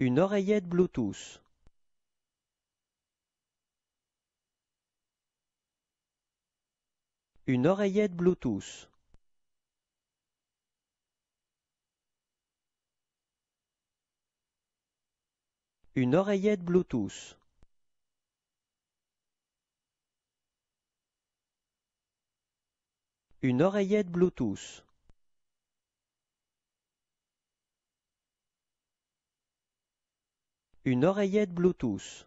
une oreillette Bluetooth. Une oreillette Bluetooth. Une oreillette Bluetooth. Une oreillette Bluetooth. une oreillette Bluetooth.